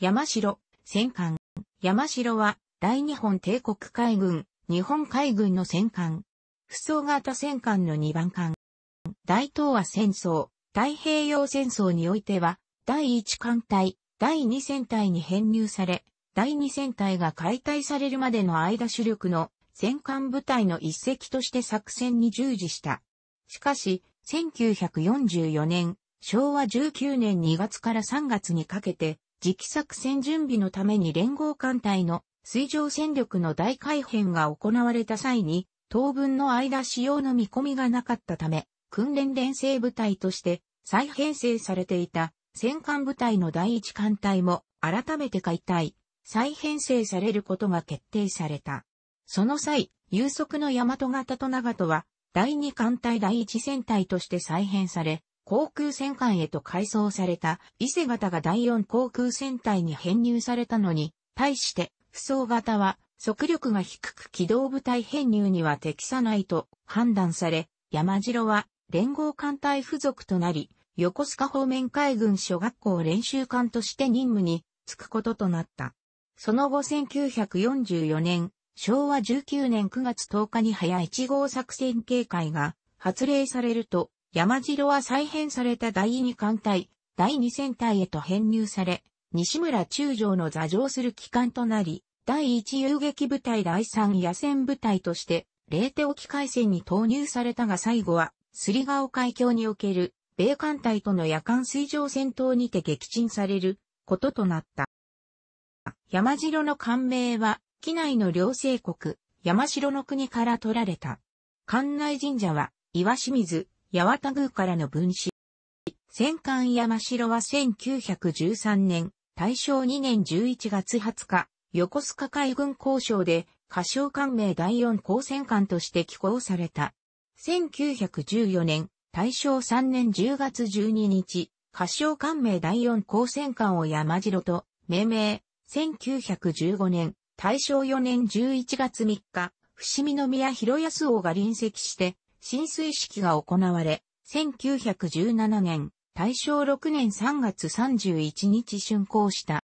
山城、戦艦。山城は、大日本帝国海軍、日本海軍の戦艦。不走型戦艦の2番艦。大東亜戦争、太平洋戦争においては、第1艦隊、第2戦隊に編入され、第2戦隊が解体されるまでの間主力の戦艦部隊の一隻として作戦に従事した。しかし、1944年、昭和19年2月から3月にかけて、次期作戦準備のために連合艦隊の水上戦力の大改編が行われた際に、当分の間使用の見込みがなかったため、訓練連成部隊として再編成されていた戦艦部隊の第一艦隊も改めて解体、再編成されることが決定された。その際、有速の大和型と長戸は、第二艦隊第一戦隊として再編され、航空戦艦へと改装された伊勢型が第4航空戦隊に編入されたのに、対して、不装型は速力が低く機動部隊編入には適さないと判断され、山城は連合艦隊付属となり、横須賀方面海軍小学校練習艦として任務に就くこととなった。その後1944年、昭和19年9月10日に早1号作戦警戒が発令されると、山城は再編された第二艦隊、第二戦隊へと編入され、西村中将の座上する機関となり、第一遊撃部隊第三野戦部隊として、霊手沖海戦に投入されたが最後は、すりが海峡における、米艦隊との夜間水上戦闘にて撃沈されることとなった。山城の艦名は、機内の両西国、山城の国から取られた。艦内神社は、岩清水、八幡宮からの分子。戦艦山城は1913年、大正2年11月20日、横須賀海軍交渉で、歌唱艦名第四高戦艦として寄港された。1914年、大正3年10月12日、歌唱艦名第四高戦艦を山城と命名。1915年、大正4年11月3日、伏見宮広安王が臨席して、浸水式が行われ、1917年、大正6年3月31日竣工した。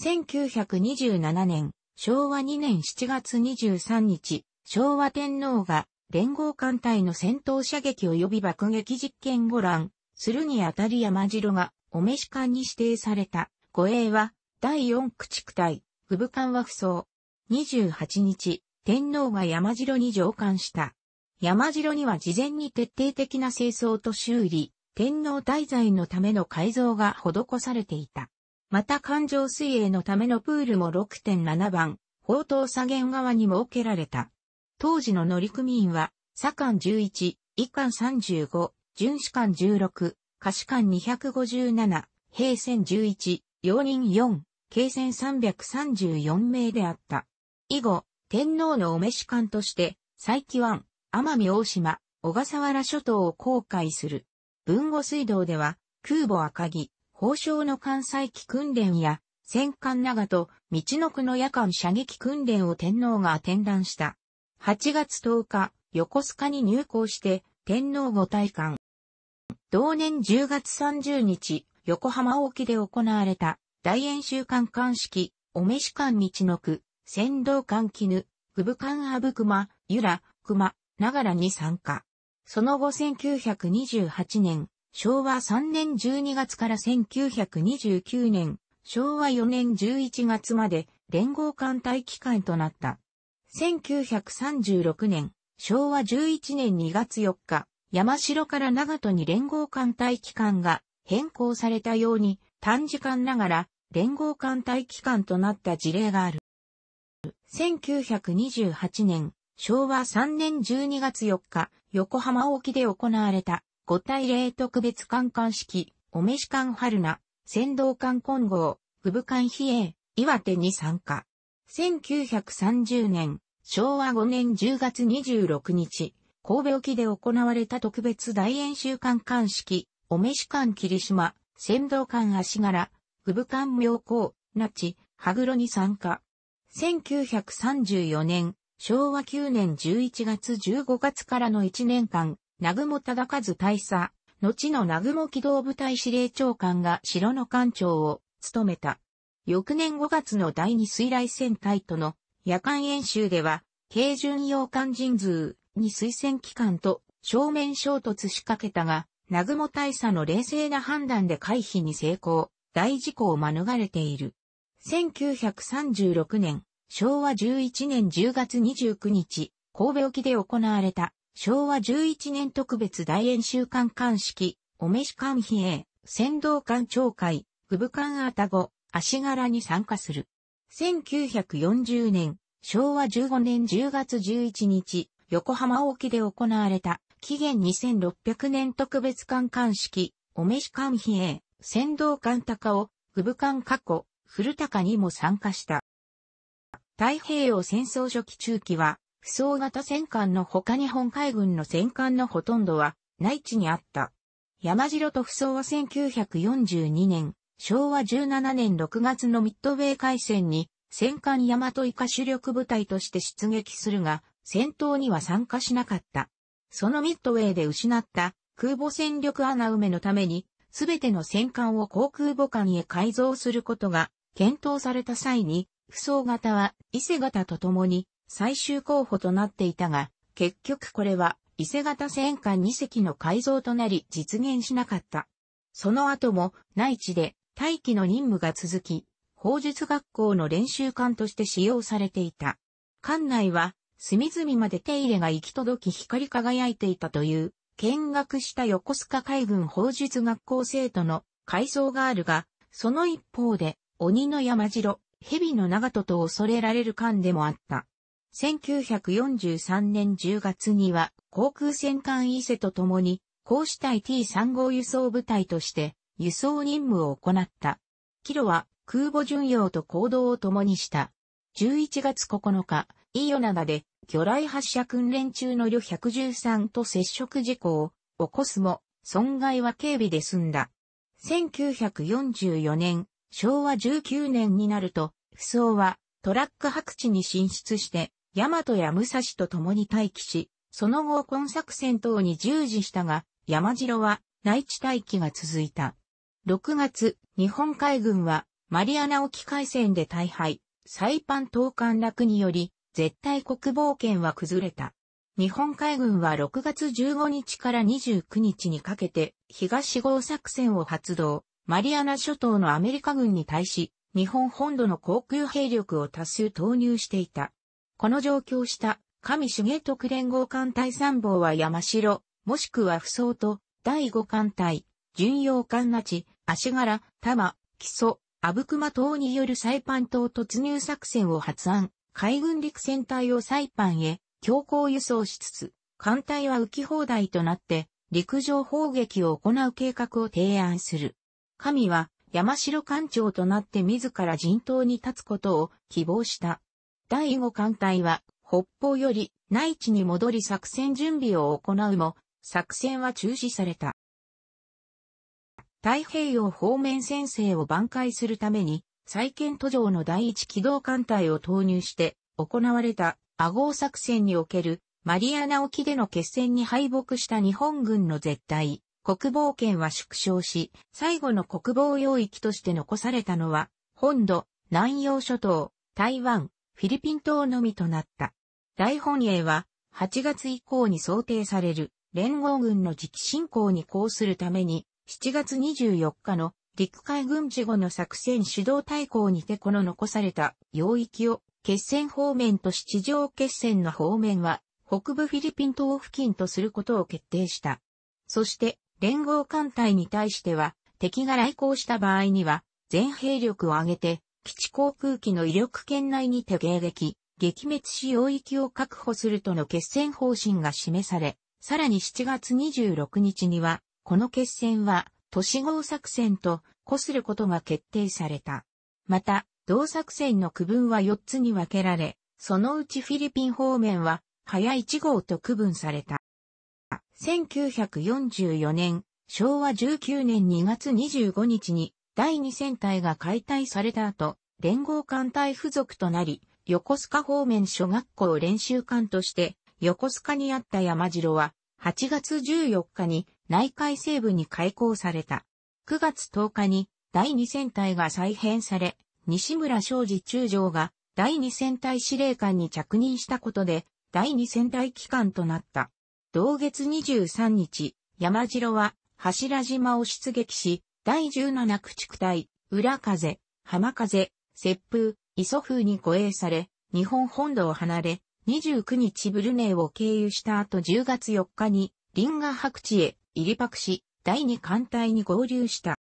1927年、昭和2年7月23日、昭和天皇が連合艦隊の戦闘射撃及び爆撃実験ご覧するにあたり山城がお召し艦に指定された。護衛は第四駆逐隊、部部艦は不装。28日、天皇が山城に上艦した。山城には事前に徹底的な清掃と修理、天皇滞在のための改造が施されていた。また環状水泳のためのプールも6.7番、宝刀左舷側に設けられた。当時の乗組員は、左官11、一官35、巡視官16、下士官257、平船11、容人4、計船334名であった。以後、天皇のお召し官として、再起湾、奄美大島、小笠原諸島を航海する。文後水道では、空母赤城、宝生の艦載機訓練や、戦艦長と、道の区の夜間射撃訓練を天皇が展覧した。8月10日、横須賀に入港して、天皇ご体感。同年10月30日、横浜沖で行われた、大演習艦艦式、お召し艦道の区、船道艦絹、久部艦阿部熊、由良、熊、ながらに参加。その後1928年、昭和3年12月から1929年、昭和4年11月まで連合艦隊機関となった。1936年、昭和11年2月4日、山城から長門に連合艦隊機関が変更されたように短時間ながら連合艦隊機関となった事例がある。1928年、昭和3年12月4日、横浜沖で行われた5対0特別艦艦式、お召し艦春菜、仙道艦混合、部部艦比叡、岩手に参加。1930年、昭和5年10月26日、神戸沖で行われた特別大演習艦艦式、お召し艦霧島、仙道艦足柄、部部艦妙高、那智、羽黒に参加。1934年、昭和9年11月15月からの1年間、南雲忠和大佐、後の南雲機動部隊司令長官が城の艦長を務めた。翌年5月の第二水雷戦隊との夜間演習では、軽巡洋艦人数に推薦機関と正面衝突しかけたが、南雲大佐の冷静な判断で回避に成功、大事故を免れている。1936年、昭和11年10月29日、神戸沖で行われた、昭和11年特別大演習館鑑式、お召し館比叡、先導館長会、部部館あたご、足柄に参加する。1940年、昭和15年10月11日、横浜沖で行われた、紀元2600年特別館鑑式、お召し館比叡、先導館高尾、部部館過去、古高にも参加した。太平洋戦争初期中期は、不装型戦艦の他日本海軍の戦艦のほとんどは内地にあった。山城と不装は1942年、昭和17年6月のミッドウェー海戦に戦艦大和以下主力部隊として出撃するが、戦闘には参加しなかった。そのミッドウェーで失った空母戦力穴埋めのために、すべての戦艦を航空母艦へ改造することが検討された際に、不走型は伊勢型と共に最終候補となっていたが、結局これは伊勢型戦艦2隻の改造となり実現しなかった。その後も内地で待機の任務が続き、砲術学校の練習艦として使用されていた。艦内は隅々まで手入れが行き届き光り輝いていたという、見学した横須賀海軍砲術学校生徒の改装があるが、その一方で鬼の山城、蛇の長門と恐れられる間でもあった。1943年10月には航空戦艦伊勢と共に、こうした T3 号輸送部隊として輸送任務を行った。キロは空母巡洋と行動を共にした。11月9日、伊予灘で魚雷発射訓練中の旅113と接触事故を起こすも、損害は軽微で済んだ。1944年、昭和19年になると、不相はトラック白地に進出して、大和や武蔵と共に待機し、その後今作戦等に従事したが、山城は内地待機が続いた。6月、日本海軍はマリアナ沖海戦で大敗、サイパン島陥落により、絶対国防圏は崩れた。日本海軍は6月15日から29日にかけて東号作戦を発動。マリアナ諸島のアメリカ軍に対し、日本本土の航空兵力を多数投入していた。この状況した、上義特連合艦隊参謀は山城、もしくは不相と、第五艦隊、巡洋艦那智、足柄、多摩、木曽、阿武隈島によるサイパン島突入作戦を発案、海軍陸戦隊をサイパンへ強行輸送しつつ、艦隊は浮き放題となって、陸上砲撃を行う計画を提案する。神は山城艦長となって自ら陣頭に立つことを希望した。第五艦隊は北方より内地に戻り作戦準備を行うも、作戦は中止された。太平洋方面戦線を挽回するために、再建途上の第一機動艦隊を投入して行われた阿豪作戦におけるマリアナ沖での決戦に敗北した日本軍の絶対国防圏は縮小し、最後の国防領域として残されたのは、本土、南洋諸島、台湾、フィリピン島のみとなった。大本営は、8月以降に想定される連合軍の次期進行に抗するために、7月24日の陸海軍事後の作戦主導大綱にてこの残された領域を決戦方面と七条決戦の方面は北部フィリピン島付近とすることを決定した。そして連合艦隊に対しては、敵が来航した場合には、全兵力を挙げて、基地航空機の威力圏内にて迎撃、撃滅し領域を確保するとの決戦方針が示され、さらに7月26日には、この決戦は、都市号作戦と、こすることが決定された。また、同作戦の区分は4つに分けられ、そのうちフィリピン方面は、早1号と区分された。1944年、昭和19年2月25日に第2戦隊が解体された後、連合艦隊付属となり、横須賀方面小学校練習艦として、横須賀にあった山城は、8月14日に内海西部に開港された。9月10日に第2戦隊が再編され、西村昌司中将が第2戦隊司令官に着任したことで、第2戦隊機関となった。同月23日、山城は柱島を出撃し、第17駆逐隊、裏風、浜風、接風、磯風に護衛され、日本本土を離れ、29日ブルネイを経由した後10月4日に、リンガ白地へ入り泊し、第2艦隊に合流した。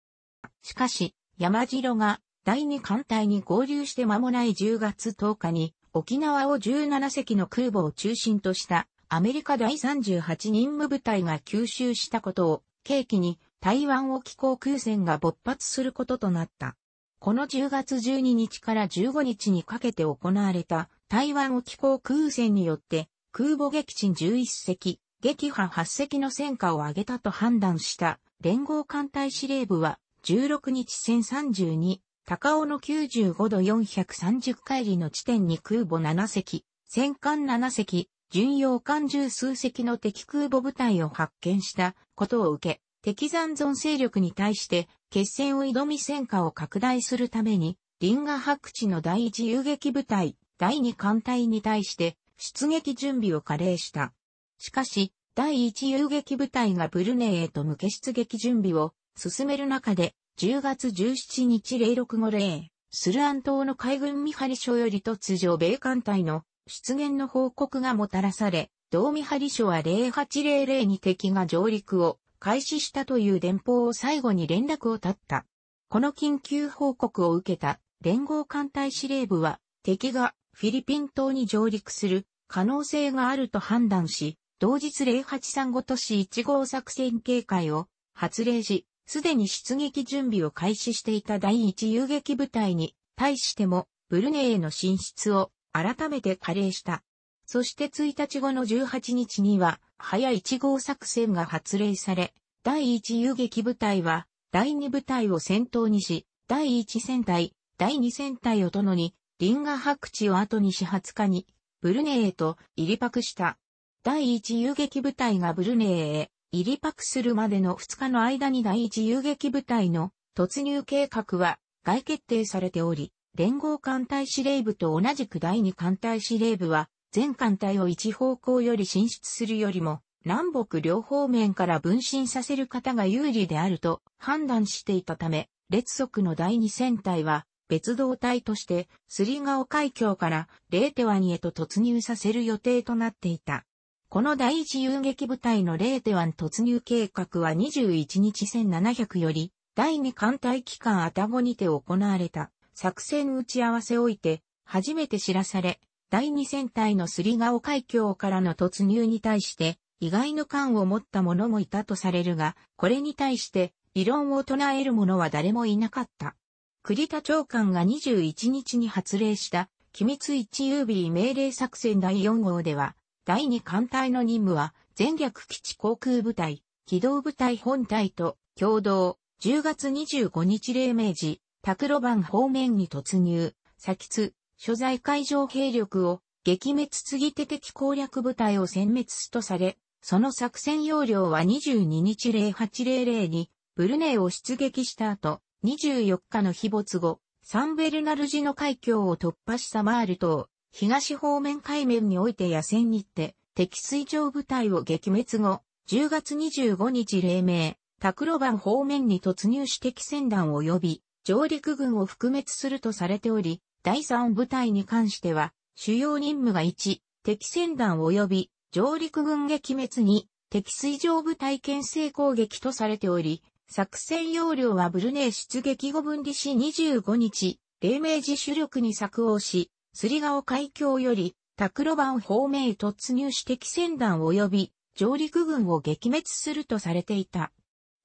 しかし、山城が第2艦隊に合流して間もない10月10日に、沖縄を17隻の空母を中心としたアメリカ第38任務部隊が吸収したことを契機に台湾沖航空戦が勃発することとなった。この10月12日から15日にかけて行われた台湾沖航空戦によって空母撃沈11隻、撃破8隻の戦果を上げたと判断した連合艦隊司令部は16日戦32、高尾の95度430海里の地点に空母7隻、戦艦7隻、巡洋艦十数隻の敵空母部隊を発見したことを受け、敵残存勢力に対して決戦を挑み戦火を拡大するために、リンガ白地の第一遊撃部隊、第二艦隊に対して出撃準備を加齢した。しかし、第一遊撃部隊がブルネへと向け出撃準備を進める中で、10月17日06号0、スルアン島の海軍見張り所より突如米艦隊の出現の報告がもたらされ、道見張り書署は0800に敵が上陸を開始したという電報を最後に連絡を絶った。この緊急報告を受けた連合艦隊司令部は敵がフィリピン島に上陸する可能性があると判断し、同日0835都市1号作戦警戒を発令し、すでに出撃準備を開始していた第1遊撃部隊に対してもブルネイへの進出を改めて加齢した。そして1日後の18日には、早1号作戦が発令され、第1遊撃部隊は、第2部隊を先頭にし、第1戦隊、第2戦隊をのに、リンガ白地を後にし20日に、ブルネーへと入り泊した。第1遊撃部隊がブルネーへ入り泊するまでの2日の間に第1遊撃部隊の突入計画は外決定されており、連合艦隊司令部と同じく第二艦隊司令部は、全艦隊を一方向より進出するよりも、南北両方面から分身させる方が有利であると判断していたため、列速の第二戦隊は、別動隊として、スリガオ海峡からレーテワンへと突入させる予定となっていた。この第一遊撃部隊のレーテワン突入計画は21日1700より、第二艦隊機関アタゴにて行われた。作戦打ち合わせおいて、初めて知らされ、第二戦隊のすり顔海峡からの突入に対して、意外の感を持った者もいたとされるが、これに対して、異論を唱える者は誰もいなかった。栗田長官が21日に発令した、機密一郵便命令作戦第4号では、第2艦隊の任務は、全逆基地航空部隊、機動部隊本隊と共同、10月25日黎明時、タクロバン方面に突入、先津、所在海上兵力を撃滅継手的攻略部隊を殲滅すとされ、その作戦要領は22日0800にブルネイを出撃した後、24日の日没後、サンベルナルジの海峡を突破したマール島、東方面海面において野戦に行って、敵水上部隊を撃滅後、10月25日黎明、タクロバン方面に突入して敵戦団呼び、上陸軍を覆滅するとされており、第3部隊に関しては、主要任務が1、敵船団及び上陸軍撃滅に敵水上部隊牽制攻撃とされており、作戦要領はブルネイ出撃後分離し25日、黎明時主力に作応し、釣り顔海峡より、タクロバン方面へ突入し敵船団及び上陸軍を撃滅するとされていた。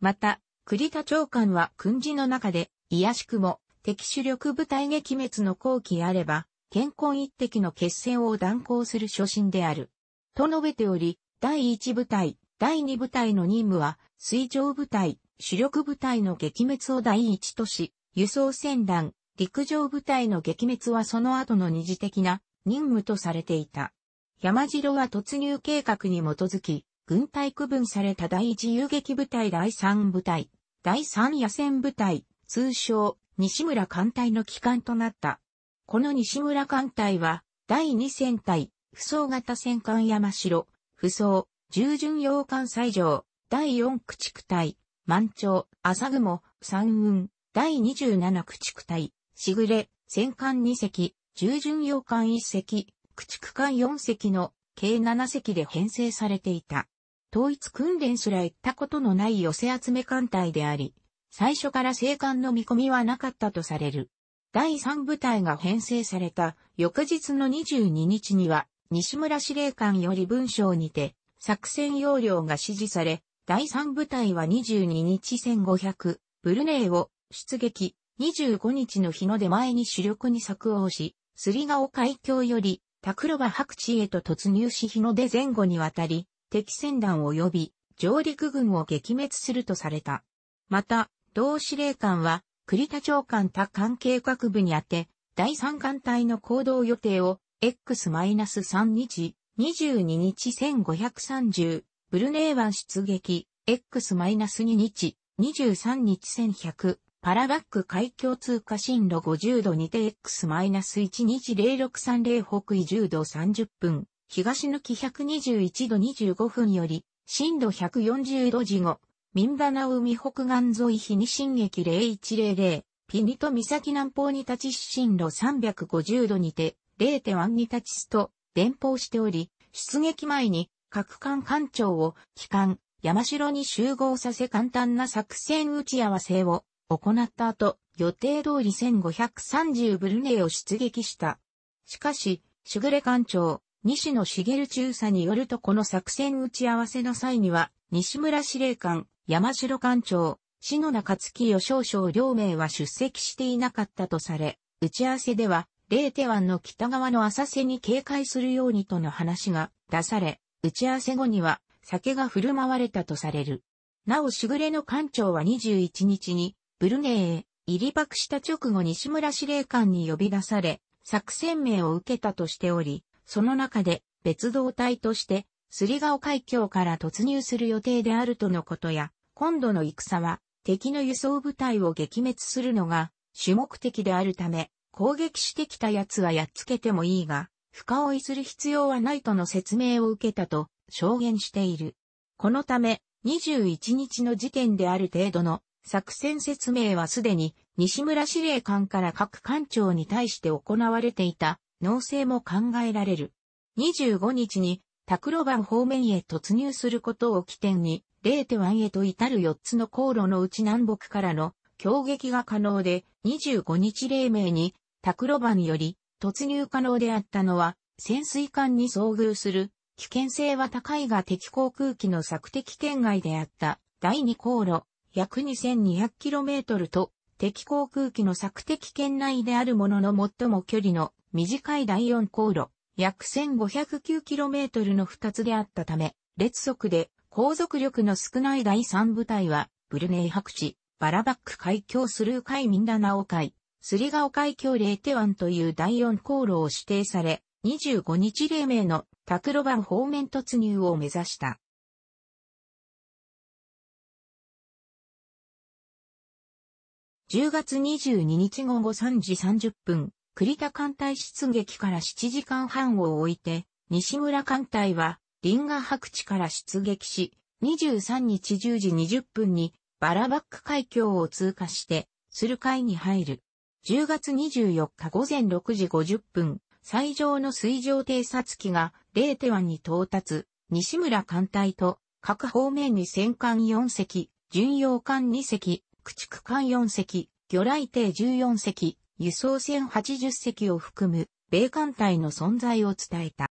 また、栗田長官は訓示の中で、いやしくも、敵主力部隊撃滅の後期あれば、健康一滴の決戦を断行する所信である。と述べており、第1部隊、第2部隊の任務は、水上部隊、主力部隊の撃滅を第一とし、輸送船団、陸上部隊の撃滅はその後の二次的な任務とされていた。山城は突入計画に基づき、軍隊区分された第一遊撃部隊第3部隊、第3野戦部隊、通称、西村艦隊の機関となった。この西村艦隊は、第2戦隊、不走型戦艦山城、不走、従順洋艦斎場第4駆逐隊、満潮、朝雲、三雲、第27駆逐隊、しぐれ、戦艦2隻、従順洋艦1隻、駆逐艦4隻の計7隻で編成されていた。統一訓練すら行ったことのない寄せ集め艦隊であり、最初から生還の見込みはなかったとされる。第3部隊が編成された翌日の22日には、西村司令官より文章にて、作戦要領が指示され、第3部隊は22日1500、ブルネイを出撃、25日の日の出前に主力に作応し、スリガオ海峡より、タクロバ白地へと突入し日の出前後にわたり、敵船団及び、上陸軍を撃滅するとされた。また、同司令官は、栗田長官他関係各部にあて、第三艦隊の行動予定を、X-3 日、22日1530、ブルネー湾出撃、X-2 日、23日1100、パラバック海峡通過進路50度にて X-1 日0630北緯10度30分、東抜き121度25分より、震度140度時後、ミンダナウ海北岸沿い日に進撃0100、ピニト岬南方に立ち進路350度にて、0.1に立ちすと、伝報しており、出撃前に、各艦艦長を、機関、山城に集合させ簡単な作戦打ち合わせを行った後、予定通り1530ブルネイを出撃した。しかし、シュグレ艦長、西野茂中佐によるとこの作戦打ち合わせの際には、西村司令官、山城館長、篠中月清少将両名は出席していなかったとされ、打ち合わせでは、レーテ湾の北側の浅瀬に警戒するようにとの話が出され、打ち合わせ後には酒が振る舞われたとされる。なおしぐれの艦長は21日に、ブルネーへ入り爆した直後西村司令官に呼び出され、作戦名を受けたとしており、その中で別動隊として、すりがお海峡から突入する予定であるとのことや、今度の戦は、敵の輸送部隊を撃滅するのが、主目的であるため、攻撃してきた奴はやっつけてもいいが、深追いする必要はないとの説明を受けたと証言している。このため、21日の時点である程度の作戦説明はすでに西村司令官から各官庁に対して行われていた農政も考えられる。25日にタクロバン方面へ突入することを起点に 0. 湾へと至る4つの航路のうち南北からの強撃が可能で、25日黎明に、タクロバにより突入可能であったのは、潜水艦に遭遇する危険性は高いが敵航空機の索敵圏外であった第2航路約 2200km と敵航空機の索敵圏内であるものの最も距離の短い第4航路約 1509km の2つであったため、列速で航続力の少ない第三部隊は、ブルネイ白地、バラバック海峡スルー海ミンダナオ海、スリガオ海峡レーテ湾という第四航路を指定され、25日黎明のタクロバン方面突入を目指した。10月22日午後3時30分、栗田艦隊出撃から7時間半を置いて、西村艦隊はリンガ白地から出撃し、23日10時20分にバラバック海峡を通過して、する海に入る。10月24日午前6時50分、最上の水上偵察機が0手湾に到達、西村艦隊と各方面に戦艦4隻、巡洋艦2隻、駆逐艦4隻、魚雷艇14隻、輸送船80隻を含む米艦隊の存在を伝えた。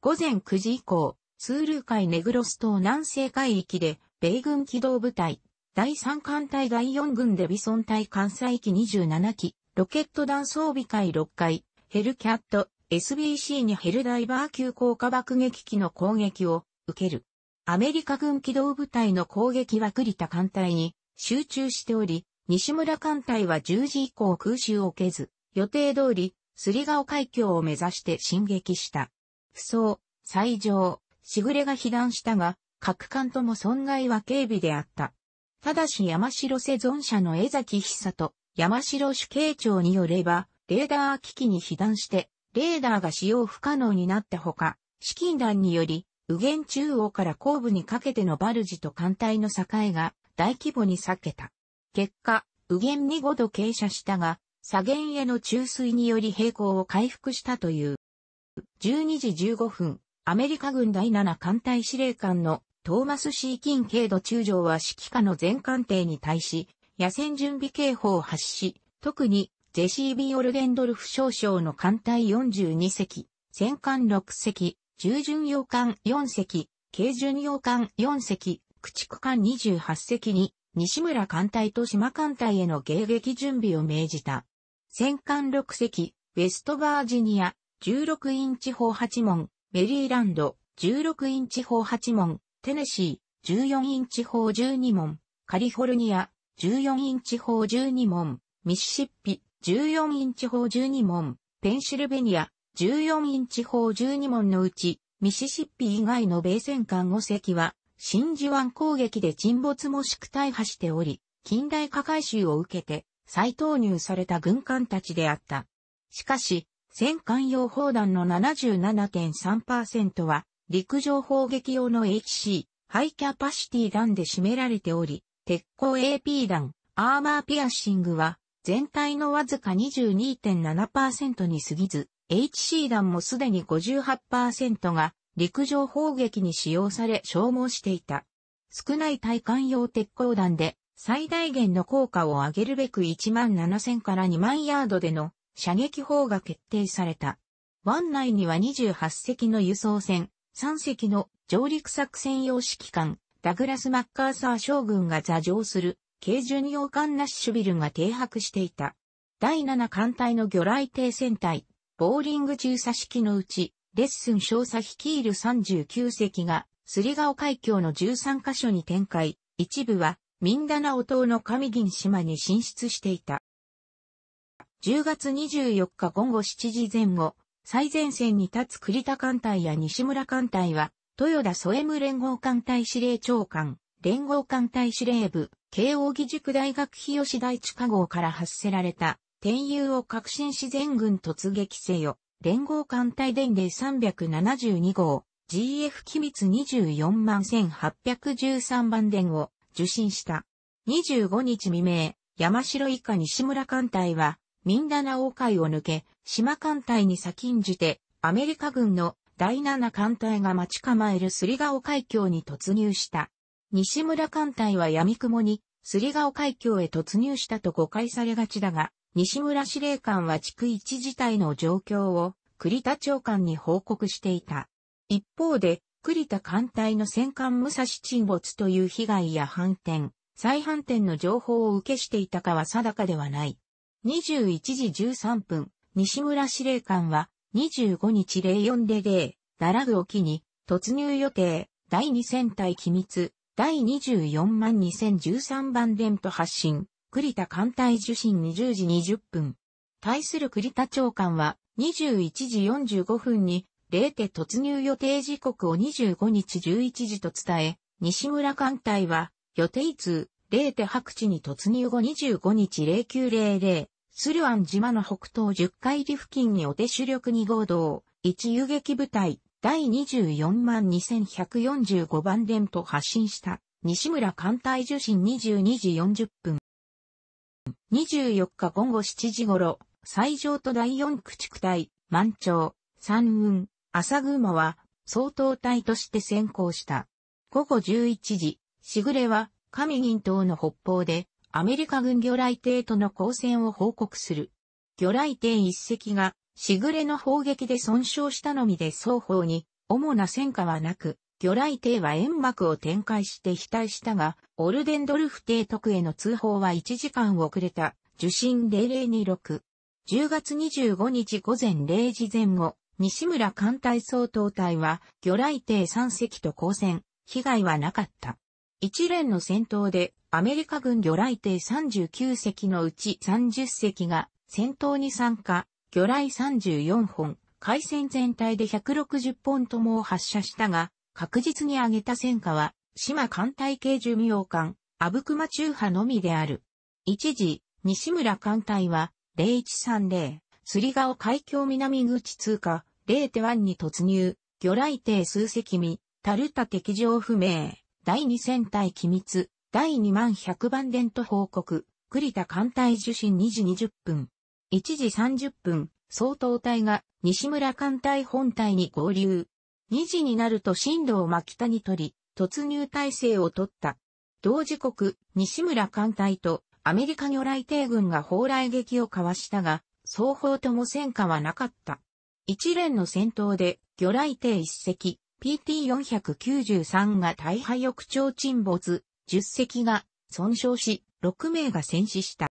午前9時以降、ツールー海ネグロス島南西海域で、米軍機動部隊、第3艦隊第4軍デビソン隊艦載機27機、ロケット弾装備会6回、ヘルキャット、SBC にヘルダイバー級降下爆撃機の攻撃を受ける。アメリカ軍機動部隊の攻撃は栗田艦隊に集中しており、西村艦隊は10時以降空襲を受けず、予定通り、すり顔海峡を目指して進撃した。不相、最上、しぐれが被弾したが、各艦とも損害は軽微であった。ただし山城生存者の江崎久と山城主警長によれば、レーダー機器に被弾して、レーダーが使用不可能になったほか、資金弾により、右舷中央から後部にかけてのバルジと艦隊の境が大規模に避けた。結果、右舷に5度傾斜したが、左舷への注水により平行を回復したという。12時15分、アメリカ軍第7艦隊司令官のトーマス・シー・キンイ度中将は指揮下の全艦艇に対し、野戦準備警報を発し、特にジェシー・ビオルデンドルフ少将の艦隊42隻、戦艦6隻、従巡洋艦4隻、軽巡洋艦4隻、駆逐艦28隻に、西村艦隊と島艦隊への迎撃準備を命じた。戦艦6隻、ウェストバージニア、16インチ砲8門、メリーランド、16インチ砲8門、テネシー、14インチ砲12門、カリフォルニア、14インチ砲12門、ミシシッピ、14インチ砲12門、ペンシルベニア、14インチ砲12門のうち、ミシシッピ以外の米戦艦5隻は、真珠湾攻撃で沈没もしく大破しており、近代化改修を受けて、再投入された軍艦たちであった。しかし、戦艦用砲弾の77.3%は、陸上砲撃用の HC、ハイキャパシティ弾で占められており、鉄鋼 AP 弾、アーマーピアッシングは、全体のわずか22.7%に過ぎず、HC 弾もすでに58%が陸上砲撃に使用され消耗していた。少ない対艦用鉄鋼弾で最大限の効果を上げるべく1万7000から2万ヤードでの射撃砲が決定された。湾内には28隻の輸送船、3隻の上陸作戦用指揮官、ダグラス・マッカーサー将軍が座上する、軽巡洋艦ナッシュビルが停泊していた。第7艦隊の魚雷艇戦隊、ボーリング中佐式のうち、レッスン少佐率いる39隻が、すり顔海峡の13カ所に展開、一部は、ミンダナオ島の上銀島に進出していた。10月24日午後7時前後、最前線に立つ栗田艦隊や西村艦隊は、豊田添務連合艦隊司令長官、連合艦隊司令部、慶応義塾大学日吉第一下号から発せられた、天佑を革新し全軍突撃せよ、連合艦隊伝令372号、GF 機密24万1813番伝を受信した。25日未明、山城以下西村艦隊は、ミンダナオ海を抜け、島艦隊に先んじて、アメリカ軍の第七艦隊が待ち構えるスリガオ海峡に突入した。西村艦隊は闇雲に、スリガオ海峡へ突入したと誤解されがちだが、西村司令官は地区一自体の状況を、栗田長官に報告していた。一方で、栗田艦隊の戦艦武蔵沈没という被害や反転、再反転の情報を受けしていたかは定かではない。21時13分、西村司令官は25日0400、ダラグ沖に突入予定、第2戦隊機密、第24万2013番電と発信、栗田艦隊受信20時20分。対する栗田長官は21時45分に0手突入予定時刻を25日11時と伝え、西村艦隊は予定通0手白地に突入後25日0900スリュアン島の北東10海里付近にお手主力2号道、一遊撃部隊、第24万2145番連と発信した、西村艦隊受信22時40分。24日午後7時頃、西条と第4駆逐隊、満潮、三雲、朝雲は、総統隊として先行した。午後11時、しぐれは、上銀島の北方で、アメリカ軍魚雷艇との交戦を報告する。魚雷艇一隻が、しぐれの砲撃で損傷したのみで双方に、主な戦果はなく、魚雷艇は煙幕を展開して被体したが、オルデンドルフ提督への通報は1時間遅れた、受信0026。10月25日午前0時前後、西村艦隊総統隊は魚雷艇3隻と交戦、被害はなかった。一連の戦闘でアメリカ軍魚雷艇39隻のうち30隻が戦闘に参加、魚雷34本、海戦全体で160本ともを発射したが、確実に上げた戦果は、島艦隊系寿命艦、阿武隈中派のみである。一時、西村艦隊は、0130、釣ヶ尾海峡南口通過、0.1に突入、魚雷艇数隻見、タルタ敵情不明。第2戦隊機密、第2万100番伝と報告、栗田艦隊受信2時20分。1時30分、総統隊が西村艦隊本隊に合流。2時になると進路を真北に取り、突入体制を取った。同時刻、西村艦隊とアメリカ魚雷艇軍が砲雷撃を交わしたが、双方とも戦果はなかった。一連の戦闘で魚雷艇一隻、PT493 が大破翼朝沈没、10隻が損傷し、6名が戦死した。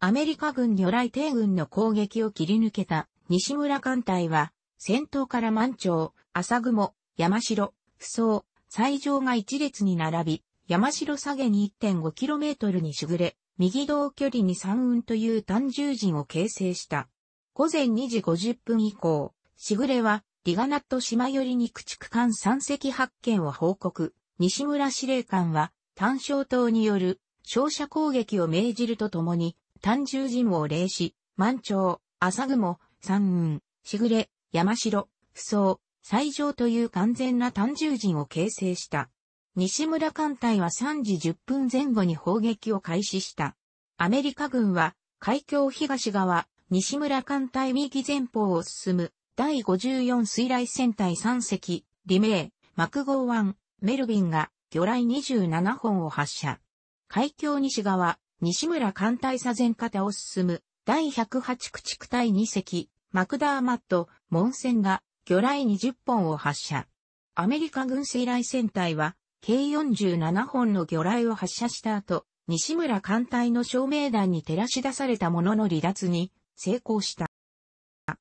アメリカ軍魚雷艇軍の攻撃を切り抜けた西村艦隊は、戦闘から満潮、朝雲、山城、不走、最上が一列に並び、山城下げに 1.5km にしぐれ、右同距離に三雲という単重陣を形成した。午前2時50分以降、しぐれはリガナット島寄りに駆逐艦三隻発見を報告。西村司令官は、単焦島による照射攻撃を命じるとともに、単十人を礼し、満潮、朝雲、山雲、しぐれ、山城、不相、最上という完全な単十人を形成した。西村艦隊は3時10分前後に砲撃を開始した。アメリカ軍は、海峡東側、西村艦隊右前方を進む第54水雷戦隊3隻、リメイ、マクゴーワン、メルビンが魚雷27本を発射。海峡西側、西村艦隊左前方を進む、第108駆逐隊2隻、マクダーマット、モンセンが魚雷20本を発射。アメリカ軍水雷戦隊は、計47本の魚雷を発射した後、西村艦隊の照明弾に照らし出されたものの離脱に成功した。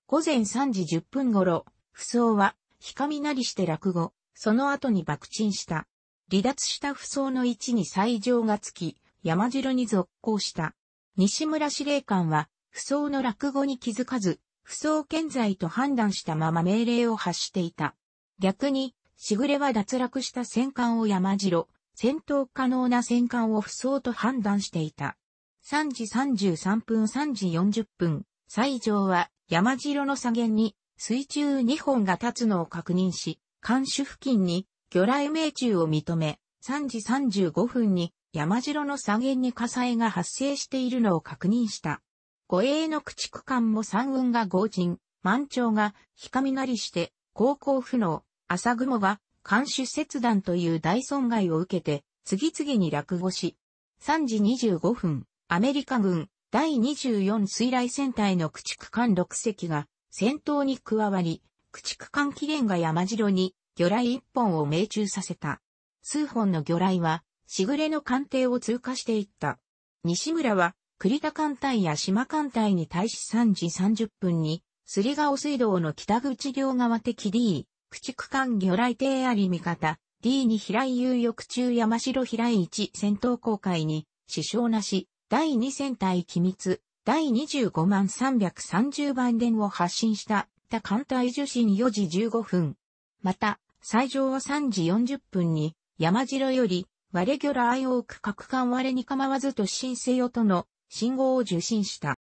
午前3時10分頃、不走は、ひかみなりして落語、その後に爆沈した。離脱した不走の位置に最上がつき、山城に続行した。西村司令官は、不走の落語に気づかず、不走健在と判断したまま命令を発していた。逆に、しぐれは脱落した戦艦を山城、戦闘可能な戦艦を不走と判断していた。3時33分3時40分、西条は山城の左舷に水中2本が立つのを確認し、艦首付近に魚雷命中を認め、3時35分に山城の左舷に火災が発生しているのを確認した。護衛の駆逐艦も三軍が合陣、満潮が日雷して、航行不能、朝雲が艦首切断という大損害を受けて、次々に落語し、3時25分、アメリカ軍、第24水雷戦隊の駆逐艦6隻が戦闘に加わり、駆逐艦機連が山城に魚雷1本を命中させた。数本の魚雷は、しぐれの艦艇を通過していった。西村は、栗田艦隊や島艦隊に対し3時30分に、すりがお水道の北口両側的 D、駆逐艦魚雷艇あり味方、d に平井有翼中山城平井1戦闘航海に、支障なし、第2戦隊機密、第25万330番電を発信した他艦隊受信4時15分。また、最上は3時40分に、山城より、割れ魚雷多く各艦割れに構わず突進せよとの信号を受信した。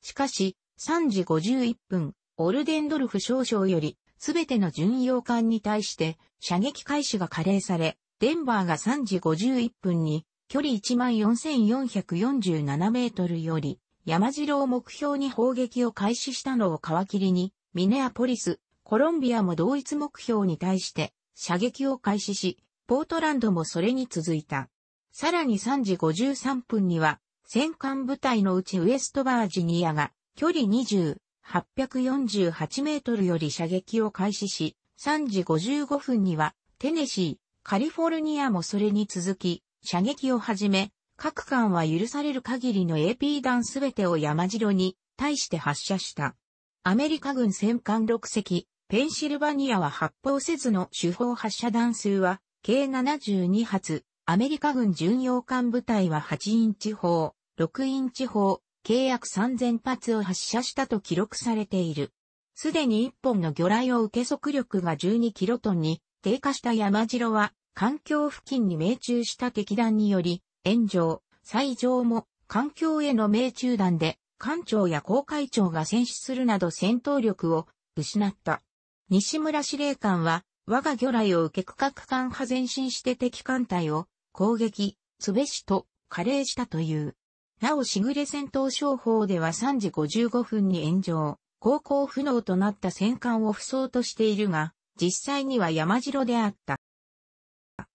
しかし、3時51分、オルデンドルフ少将より、すべての巡洋艦に対して、射撃開始が加齢され、デンバーが3時51分に、距離14,447メートルより、山城を目標に砲撃を開始したのを皮切りに、ミネアポリス、コロンビアも同一目標に対して射撃を開始し、ポートランドもそれに続いた。さらに3時53分には、戦艦部隊のうちウエストバージニアが、距離20、848メートルより射撃を開始し、3時55分には、テネシー、カリフォルニアもそれに続き、射撃をはじめ、各艦は許される限りの AP 弾すべてを山城に対して発射した。アメリカ軍戦艦6隻、ペンシルバニアは発砲せずの手法発射弾数は計72発、アメリカ軍巡洋艦部隊は8インチ砲、6インチ砲、計約3000発を発射したと記録されている。すでに1本の魚雷を受け速力が12キロトンに低下した山城は環境付近に命中した敵弾により、炎上、最上も環境への命中弾で、艦長や航海長が戦死するなど戦闘力を失った。西村司令官は、我が魚雷を受け区画艦派前進して敵艦隊を攻撃、つべしと加齢したという。なお、しぐれ戦闘商法では3時55分に炎上、航行不能となった戦艦を不走としているが、実際には山城であった。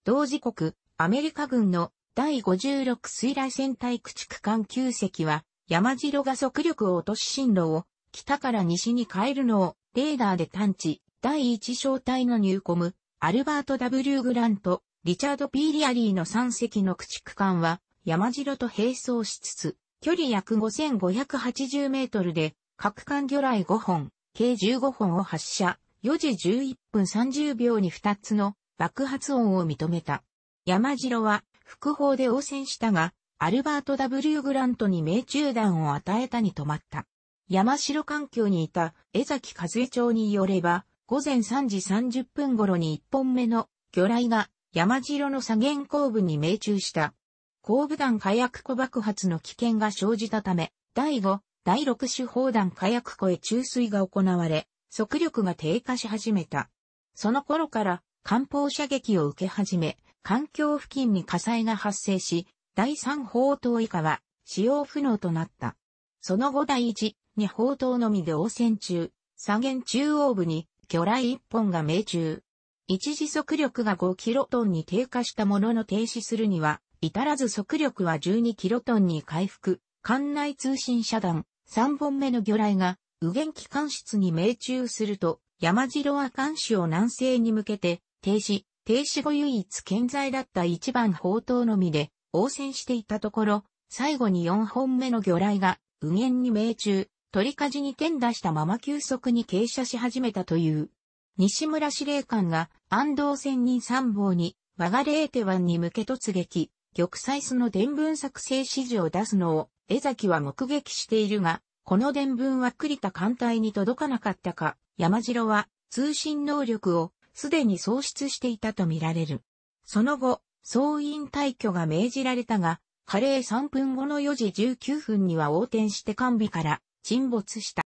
同時刻、アメリカ軍の第56水雷戦隊駆逐艦9隻は、山城が速力を落とし進路を北から西に変えるのをレーダーで探知、第1小隊のニューコム、アルバート・ W・ グラント、リチャード・ P・ リアリーの3隻の駆逐艦は、山城と並走しつつ、距離約5580メートルで、各艦魚雷5本、計15本を発射、4時11分30秒に2つの爆発音を認めた。山城は副砲で応戦したが、アルバート・ W・ グラントに命中弾を与えたに止まった。山城環境にいた江崎和江町によれば、午前3時30分頃に1本目の魚雷が山城の左舷後部に命中した。後部弾火薬庫爆発の危険が生じたため、第5、第6手砲弾火薬庫へ注水が行われ、速力が低下し始めた。その頃から艦砲射撃を受け始め、環境付近に火災が発生し、第3砲塔以下は使用不能となった。その後第1、2砲塔のみで応戦中、左舷中央部に魚雷1本が命中。一時速力が5キロトンに低下したものの停止するには、至らず速力は12キロトンに回復、艦内通信遮断、3本目の魚雷が、右舷機関室に命中すると、山城は艦首を南西に向けて、停止、停止後唯一健在だった1番砲塔のみで応戦していたところ、最後に4本目の魚雷が右舷に命中、鳥かじに点出したまま急速に傾斜し始めたという。西村司令官が安藤仙人参謀に我がレーテ湾に向け突撃、玉砕スの伝文作成指示を出すのを江崎は目撃しているが、この伝文は栗田艦隊に届かなかったか、山城は通信能力をすでに喪失していたとみられる。その後、総員退去が命じられたが、カレー3分後の4時19分には横転して完備から沈没した。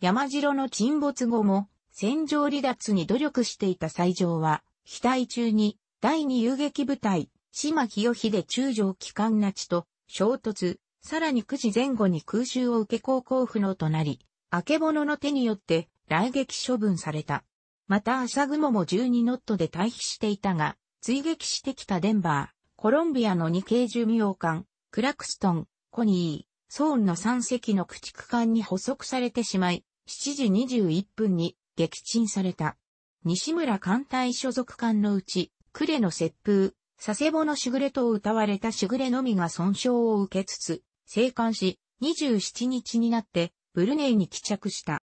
山城の沈没後も、戦場離脱に努力していた西城は、被体中に、第二遊撃部隊、島清秀中将機関なちと衝突、さらに9時前後に空襲を受け高校不能となり、明け物の手によって来撃処分された。また朝雲も12ノットで退避していたが、追撃してきたデンバー、コロンビアの2系寿命艦、クラクストン、コニー、ソーンの3隻の駆逐艦に捕捉されてしまい、7時21分に撃沈された。西村艦隊所属艦のうち、クレの切風、佐世保のシグレと歌われたシグレのみが損傷を受けつつ、生還し、27日になって、ブルネイに帰着した。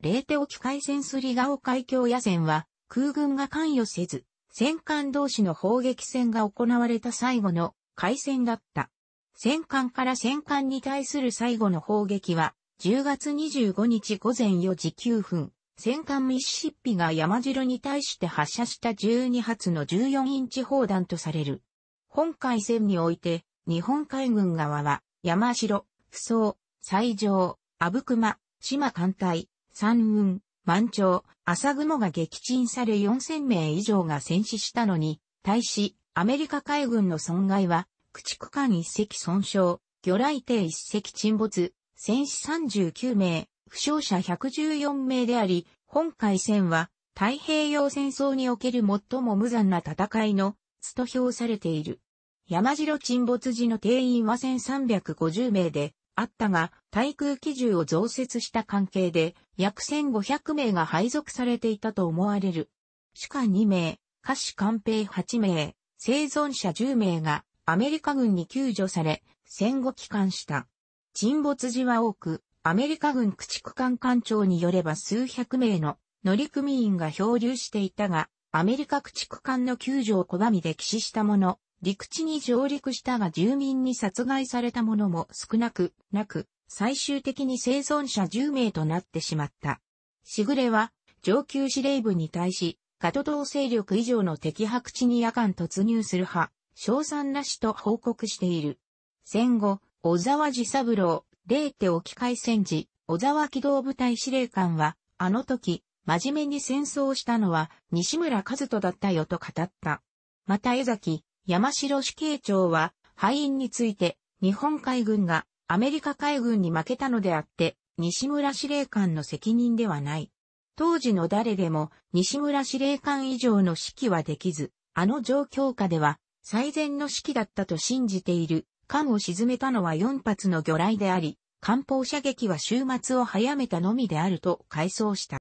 レーテ沖海戦すりガオ海峡野戦は、空軍が関与せず、戦艦同士の砲撃戦が行われた最後の海戦だった。戦艦から戦艦に対する最後の砲撃は、10月25日午前4時9分、戦艦ミシシッピが山城に対して発射した12発の14インチ砲弾とされる。本海戦において、日本海軍側は、山城、不走、西条、阿武隈、島艦隊、山雲、満潮、朝雲が撃沈され4000名以上が戦死したのに、対し、アメリカ海軍の損害は、駆逐艦1隻損傷、魚雷艇1隻沈没、戦死39名、負傷者114名であり、本海戦は、太平洋戦争における最も無残な戦いの、つと評されている。山城沈没時の定員は1350名で、あったが、対空機銃を増設した関係で、約1500名が配属されていたと思われる。主下2名、下士官兵8名、生存者10名がアメリカ軍に救助され、戦後帰還した。沈没時は多く、アメリカ軍駆逐艦艦長によれば数百名の乗組員が漂流していたが、アメリカ駆逐艦の救助を拒み歴史したもの、陸地に上陸したが住民に殺害されたものも少なくなく、最終的に生存者10名となってしまった。しぐれは、上級司令部に対し、加ト同勢力以上の敵白地に夜間突入する派、賞賛なしと報告している。戦後、小沢治三郎、霊手沖海戦時、小沢機動部隊司令官は、あの時、真面目に戦争したのは西村和人だったよと語った。また江崎、山城司刑長は、敗因について、日本海軍がアメリカ海軍に負けたのであって、西村司令官の責任ではない。当時の誰でも西村司令官以上の指揮はできず、あの状況下では最善の指揮だったと信じている。艦を沈めたのは4発の魚雷であり、艦砲射撃は週末を早めたのみであると回想した。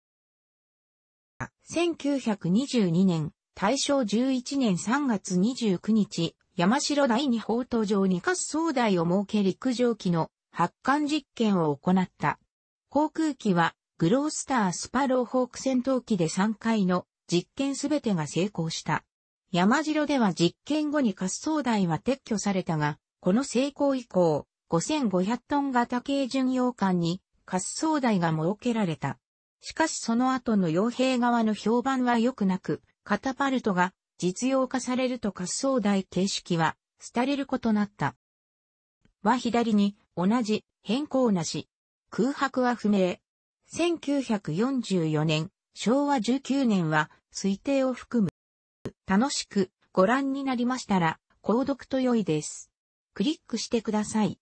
1922年、大正11年3月29日、山城第二砲塔上に滑走台を設け陸上機の発艦実験を行った。航空機はグロースタースパローホーク戦闘機で3回の実験すべてが成功した。山城では実験後に滑走台は撤去されたが、この成功以降、5500トン型軽巡洋艦に滑走台が設けられた。しかしその後の傭兵側の評判は良くなく、カタパルトが実用化されると滑走台形式は、廃れることなった。は左に、同じ、変更なし。空白は不明。1944年、昭和19年は、推定を含む。楽しく、ご覧になりましたら、購読と良いです。クリックしてください。